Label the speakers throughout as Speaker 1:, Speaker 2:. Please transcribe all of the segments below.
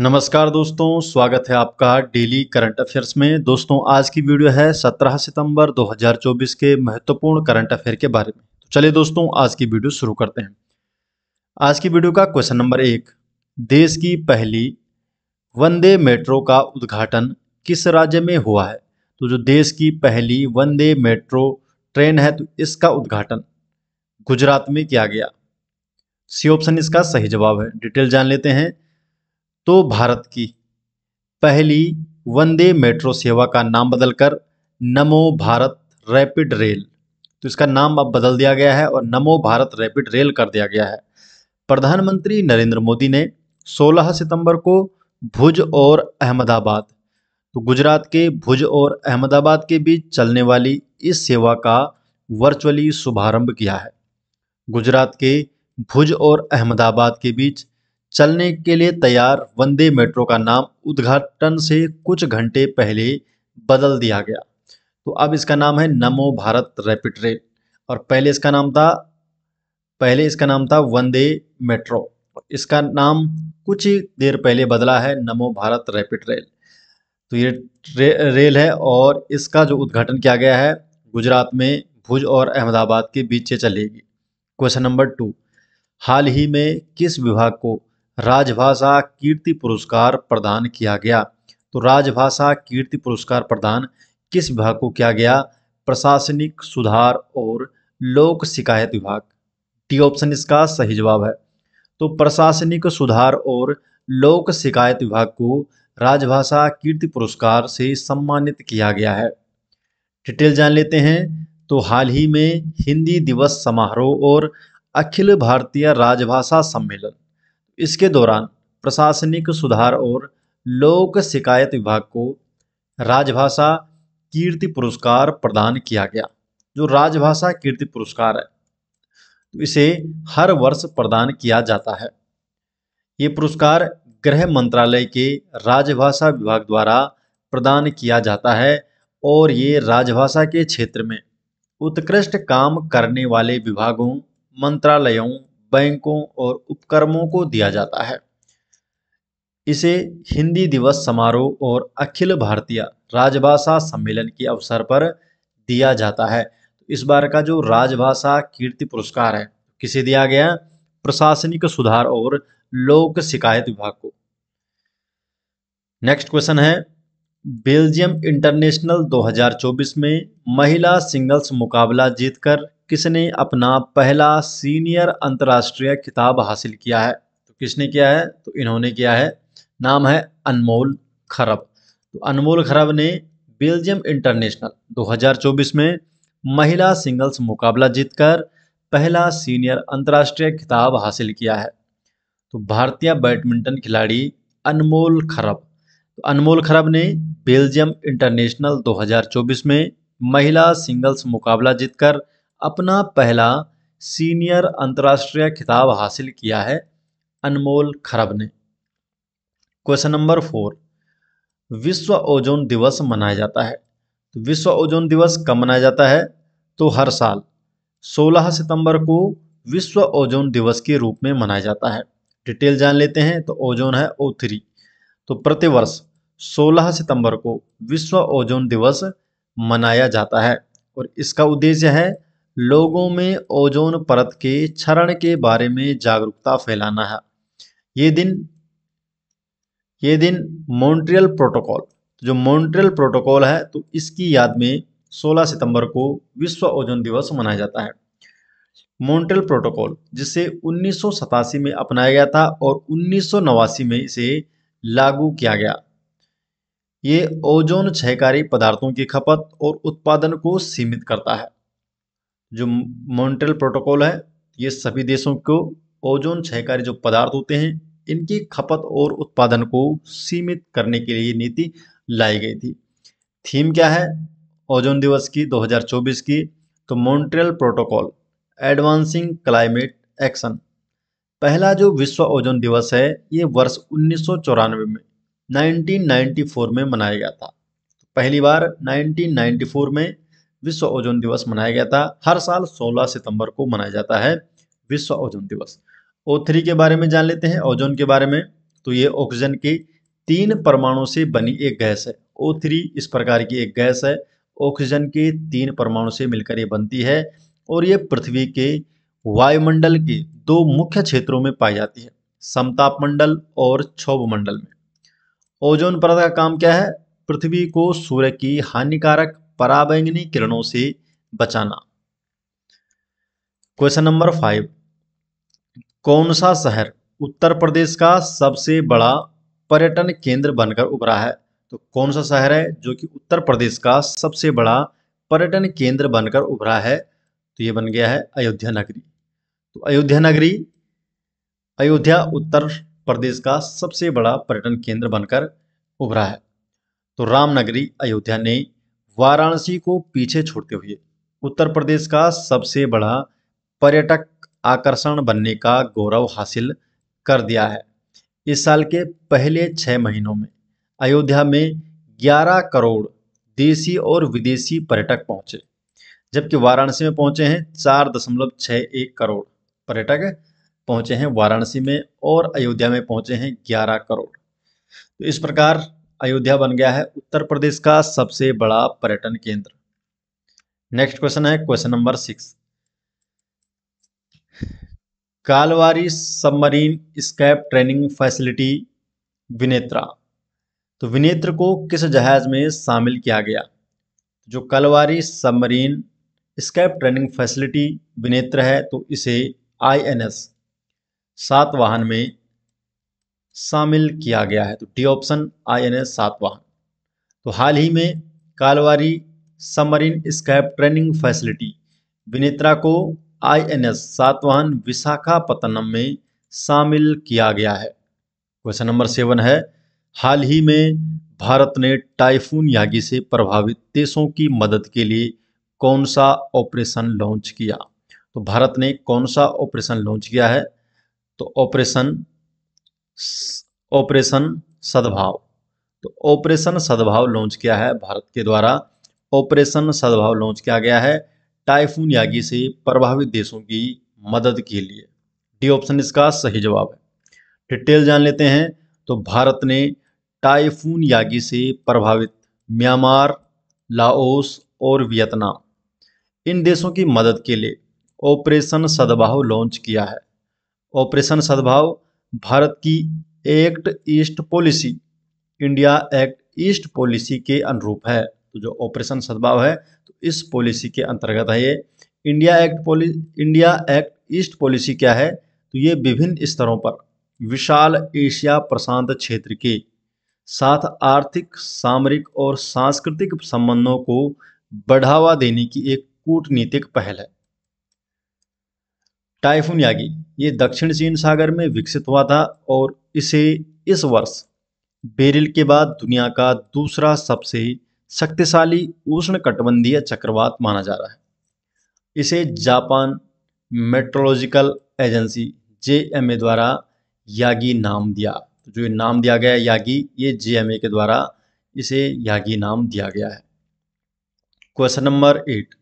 Speaker 1: नमस्कार दोस्तों स्वागत है आपका डेली करंट अफेयर्स में दोस्तों आज की वीडियो है 17 सितंबर 2024 के महत्वपूर्ण करंट अफेयर के बारे में तो चलिए दोस्तों आज की वीडियो शुरू करते हैं आज की वीडियो का क्वेश्चन नंबर एक देश की पहली वंदे मेट्रो का उद्घाटन किस राज्य में हुआ है तो जो देश की पहली वंदे मेट्रो ट्रेन है तो इसका उद्घाटन गुजरात में किया गया सी ऑप्शन इसका सही जवाब है डिटेल जान लेते हैं तो भारत की पहली वंदे मेट्रो सेवा का नाम बदलकर नमो भारत रैपिड रेल तो इसका नाम अब बदल दिया गया है और नमो भारत रैपिड रेल कर दिया गया है प्रधानमंत्री नरेंद्र मोदी ने 16 सितंबर को भुज और अहमदाबाद तो गुजरात के भुज और अहमदाबाद के बीच चलने वाली इस सेवा का वर्चुअली शुभारंभ किया है गुजरात के भुज और अहमदाबाद के बीच चलने के लिए तैयार वंदे मेट्रो का नाम उद्घाटन से कुछ घंटे पहले बदल दिया गया तो अब इसका नाम है नमो भारत रैपिड रेल और पहले इसका नाम था पहले इसका नाम था वंदे मेट्रो इसका नाम कुछ ही देर पहले बदला है नमो भारत रैपिड रेल तो ये रे, रेल है और इसका जो उद्घाटन किया गया है गुजरात में भुज और अहमदाबाद के बीच चलेगी क्वेश्चन नंबर टू हाल ही में किस विभाग को राजभाषा कीर्ति पुरस्कार प्रदान किया गया तो राजभाषा कीर्ति पुरस्कार प्रदान किस विभाग को किया गया प्रशासनिक सुधार और लोक शिकायत विभाग टी ऑप्शन इसका सही जवाब है तो प्रशासनिक सुधार और लोक शिकायत विभाग को राजभाषा कीर्ति पुरस्कार से सम्मानित किया गया है डिटेल जान लेते हैं तो हाल ही में हिंदी दिवस समारोह और अखिल भारतीय राजभाषा सम्मेलन इसके दौरान प्रशासनिक सुधार और लोक शिकायत विभाग को राजभाषा कीर्ति पुरस्कार प्रदान किया गया जो राजभाषा कीर्ति पुरस्कार है तो इसे हर वर्ष प्रदान किया जाता है ये पुरस्कार गृह मंत्रालय के राजभाषा विभाग द्वारा प्रदान किया जाता है और ये राजभाषा के क्षेत्र में उत्कृष्ट काम करने वाले विभागों मंत्रालयों बैंकों और उपक्रमों को दिया जाता है इसे हिंदी दिवस समारोह और अखिल भारतीय राजभाषा सम्मेलन के अवसर पर दिया जाता है इस बार का जो राजभाषा कीर्ति पुरस्कार है किसे दिया गया प्रशासनिक सुधार और लोक शिकायत विभाग को नेक्स्ट क्वेश्चन है बेल्जियम इंटरनेशनल 2024 में महिला सिंगल्स मुकाबला जीतकर किसने अपना पहला सीनियर अंतर्राष्ट्रीय खिताब हासिल किया है तो किसने किया है तो इन्होंने किया है नाम है अनमोल खरब तो अनमोल खरब ने बेल्जियम इंटरनेशनल 2024 में महिला सिंगल्स मुकाबला जीतकर पहला सीनियर अंतर्राष्ट्रीय खिताब हासिल किया है तो भारतीय बैडमिंटन खिलाड़ी अनमोल खरब तो अनमोल खरब ने बेल्जियम इंटरनेशनल 2024 में महिला सिंगल्स मुकाबला जीतकर अपना पहला सीनियर अंतर्राष्ट्रीय खिताब हासिल किया है अनमोल खरब ने क्वेश्चन नंबर फोर विश्व ओजोन दिवस मनाया जाता है तो विश्व ओजोन दिवस कब मनाया जाता है तो हर साल 16 सितंबर को विश्व ओजोन दिवस के रूप में मनाया जाता है डिटेल जान लेते हैं तो ओजोन है ओ थ्री तो प्रतिवर्ष 16 सितंबर को विश्व ओजोन दिवस मनाया जाता है और इसका उद्देश्य है लोगों में ओजोन परत के क्षरण के बारे में जागरूकता फैलाना है ये दिन ये दिन मॉन्ट्रियल प्रोटोकॉल जो मॉन्ट्रियल प्रोटोकॉल है तो इसकी याद में 16 सितंबर को विश्व ओजोन दिवस मनाया जाता है मॉन्ट्रियल प्रोटोकॉल जिसे उन्नीस में अपनाया गया था और उन्नीस में इसे लागू किया गया ये ओजोन क्षयकारी पदार्थों की खपत और उत्पादन को सीमित करता है जो मॉन्ट्रियल प्रोटोकॉल है ये सभी देशों को ओजोन क्षयकारी जो पदार्थ होते हैं इनकी खपत और उत्पादन को सीमित करने के लिए नीति लाई गई थी थीम क्या है ओजोन दिवस की 2024 की तो Montreal protocol advancing climate action पहला जो विश्व ओजोन दिवस है ये वर्ष उन्नीस में 1994 में मनाया गया था पहली बार 1994 में विश्व ओजोन दिवस मनाया गया था हर साल 16 सितंबर को मनाया जाता है विश्व ओजोन दिवस ओ थ्री के बारे में जान लेते हैं ओजोन के बारे में तो ये ऑक्सीजन के तीन परमाणु से बनी एक गैस है ओ थ्री इस प्रकार की एक गैस है ऑक्सीजन के तीन परमाणु से मिलकर ये बनती है और ये पृथ्वी के वायुमंडल के दो मुख्य क्षेत्रों में पाई जाती है समताप मंडल और क्षोभ मंडल में ओजोन परत का काम क्या है पृथ्वी को सूर्य की हानिकारक पराबैंगनी किरणों से बचाना क्वेश्चन नंबर फाइव कौन सा शहर उत्तर प्रदेश का सबसे बड़ा पर्यटन केंद्र बनकर उभरा है तो कौन सा शहर है जो कि उत्तर प्रदेश का सबसे बड़ा पर्यटन केंद्र बनकर उभरा है तो यह बन गया है अयोध्या नगरी तो अयोध्या नगरी अयोध्या उत्तर प्रदेश का सबसे बड़ा पर्यटन केंद्र बनकर उभरा है तो रामनगरी अयोध्या ने वाराणसी को पीछे छोड़ते हुए उत्तर प्रदेश का सबसे बड़ा पर्यटक आकर्षण बनने का गौरव हासिल कर दिया है इस साल के पहले छह महीनों में अयोध्या में 11 करोड़ देशी और विदेशी पर्यटक पहुंचे जबकि वाराणसी में पहुंचे हैं चार दशमलव छः एक करोड़ पर्यटक पहुंचे हैं वाराणसी में और अयोध्या में पहुंचे हैं 11 करोड़ तो इस प्रकार अयोध्या बन गया है उत्तर प्रदेश का सबसे बड़ा पर्यटन केंद्र नेक्स्ट क्वेश्चन है question number six Kalvari submarine escape training facility Vinetra तो विनेत्र को किस जहाज में शामिल किया गया जो Kalvari submarine escape training facility Vinetra है तो इसे आईएनएस सात वाहन में शामिल किया गया है तो D option I N S Satavahana तो हाल ही में Kalvari submarine escape training facility Vinetra को I N S Satavahana Visakhapatnam में शामिल किया गया है क्वेश्चन नंबर सेवन है हाल ही में भारत ने टाइफून यागी से प्रभावित देशों की मदद के लिए कौन सा ऑपरेशन लॉन्च किया तो भारत ने कौन सा ऑपरेशन लॉन्च किया है तो ऑपरेशन ऑपरेशन सद्भाव तो ऑपरेशन सद्भाव लॉन्च किया है भारत के द्वारा ऑपरेशन सद्भाव लॉन्च किया गया है टाइफून यागी से प्रभावित देशों की मदद के लिए डी ऑप्शन इसका सही जवाब है डिटेल जान लेते हैं तो भारत ने टाइफून यागी से प्रभावित म्यांमार लाओस और वियतनाम इन देशों की मदद के लिए ऑपरेशन सद्भाव लॉन्च किया है ऑपरेशन सद्भाव भारत की act east policy India act east policy के अनुरूप है तो जो ऑपरेशन सद्भाव है तो इस पॉलिसी के अंतर्गत है ये India act policy India act east policy क्या है तो ये विभिन्न स्तरों पर विशाल एशिया प्रशांत क्षेत्र के साथ आर्थिक सामरिक और सांस्कृतिक संबंधों को बढ़ावा देने की एक कूटनीतिक पहल है टाइफून यागी ये दक्षिण चीन सागर में विकसित हुआ था और इसे इस वर्ष बेरिल के बाद दुनिया का दूसरा सबसे शक्तिशाली उष्ण चक्रवात माना जा रहा है इसे जापान मेट्रोलॉजिकल एजेंसी जे द्वारा यागी नाम दिया तो जो ये नाम दिया गया यागी ये जे के द्वारा इसे यागी नाम दिया गया है क्वेश्चन नंबर एट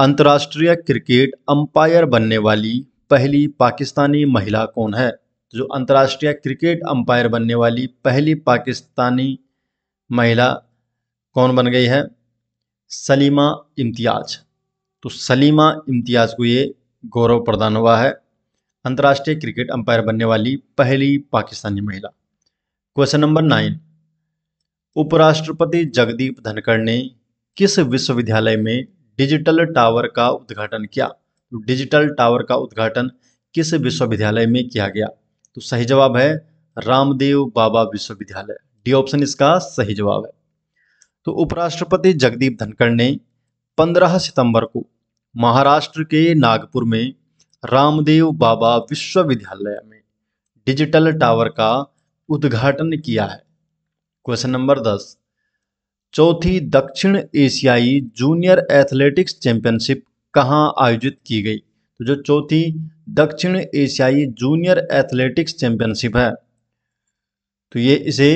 Speaker 1: अंतर्राष्ट्रीय क्रिकेट अंपायर बनने वाली पहली पाकिस्तानी महिला कौन है जो अंतर्राष्ट्रीय क्रिकेट अंपायर बनने वाली पहली पाकिस्तानी महिला कौन बन गई है सलीमा इम्तियाज तो सलीमा इम्तियाज को ये गौरव प्रदान हुआ है अंतर्राष्ट्रीय क्रिकेट अंपायर बनने वाली पहली पाकिस्तानी महिला क्वेश्चन नंबर नाइन उपराष्ट्रपति जगदीप धनखड़ ने किस विश्वविद्यालय में डिजिटल टावर का उद्घाटन किया तो डिजिटल टावर का उद्घाटन किस विश्वविद्यालय में किया गया तो सही जवाब है रामदेव बाबा विश्वविद्यालय डी ऑप्शन इसका सही जवाब है तो उपराष्ट्रपति जगदीप धनखड़ ने 15 सितंबर को महाराष्ट्र के नागपुर में रामदेव बाबा विश्वविद्यालय में डिजिटल टावर का उद्घाटन किया है क्वेश्चन नंबर दस चौथी दक्षिण एशियाई जूनियर एथलेटिक्स चैंपियनशिप कहाँ आयोजित की गई तो जो चौथी दक्षिण एशियाई जूनियर एथलेटिक्स चैंपियनशिप है तो ये इसे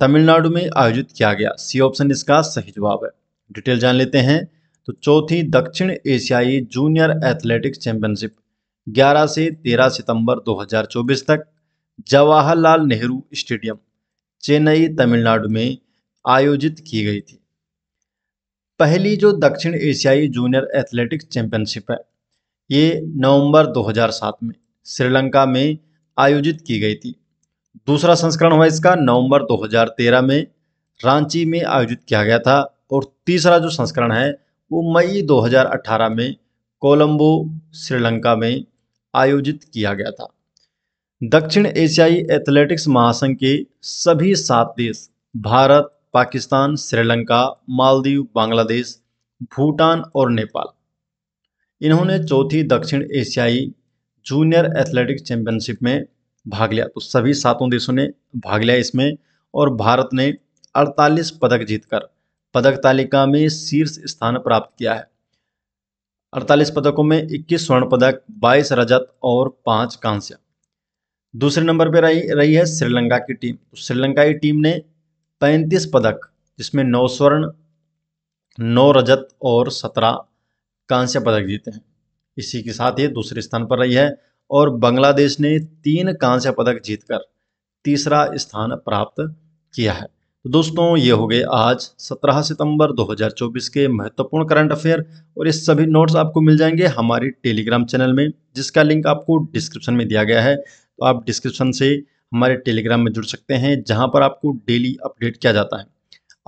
Speaker 1: तमिलनाडु में आयोजित किया गया सी ऑप्शन इसका सही जवाब है डिटेल जान लेते हैं तो चौथी दक्षिण एशियाई जूनियर एथलेटिक्स चैंपियनशिप 11 से 13 सितंबर 2024 तक जवाहरलाल नेहरू स्टेडियम चेन्नई तमिलनाडु में आयोजित की गई थी पहली जो दक्षिण एशियाई जूनियर एथलेटिक्स चैंपियनशिप है ये नवंबर 2007 में श्रीलंका में आयोजित की गई थी दूसरा संस्करण हुआ इसका नवंबर 2013 में रांची में आयोजित किया गया था और तीसरा जो संस्करण है वो मई 2018 में कोलंबो श्रीलंका में आयोजित किया गया था दक्षिण एशियाई एथलेटिक्स महासंघ के सभी सात देश भारत पाकिस्तान श्रीलंका मालदीव बांग्लादेश भूटान और नेपाल इन्होंने चौथी दक्षिण एशियाई जूनियर एथलेटिक्स चैंपियनशिप में भाग लिया तो सभी सातों देशों ने भाग लिया इसमें और भारत ने 48 पदक जीतकर पदक तालिका में शीर्ष स्थान प्राप्त किया है 48 पदकों में 21 स्वर्ण पदक 22 रजत और 5 कांस्य दूसरे नंबर पर रही रही है श्रीलंका की टीम तो श्रीलंका की टीम ने पैंतीस पदक जिसमें नौ स्वर्ण नौ रजत और सत्रह कांस्य पदक जीते हैं इसी के साथ ये दूसरे स्थान पर रही है और बांग्लादेश ने तीन कांस्य पदक जीतकर तीसरा स्थान प्राप्त किया है तो दोस्तों ये हो गए आज 17 सितंबर 2024 के महत्वपूर्ण करंट अफेयर और ये सभी नोट्स आपको मिल जाएंगे हमारे टेलीग्राम चैनल में जिसका लिंक आपको डिस्क्रिप्शन में दिया गया है तो आप डिस्क्रिप्शन से हमारे टेलीग्राम में जुड़ सकते हैं जहाँ पर आपको डेली अपडेट किया जाता है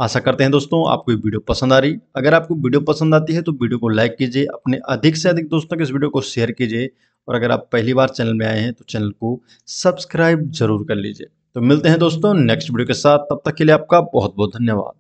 Speaker 1: आशा करते हैं दोस्तों आपको ये वीडियो पसंद आ रही अगर आपको वीडियो पसंद आती है तो वीडियो को लाइक कीजिए अपने अधिक से अधिक दोस्तों के इस वीडियो को शेयर कीजिए और अगर आप पहली बार चैनल में आए हैं तो चैनल को सब्सक्राइब जरूर कर लीजिए तो मिलते हैं दोस्तों नेक्स्ट वीडियो के साथ तब तक के लिए आपका बहुत बहुत धन्यवाद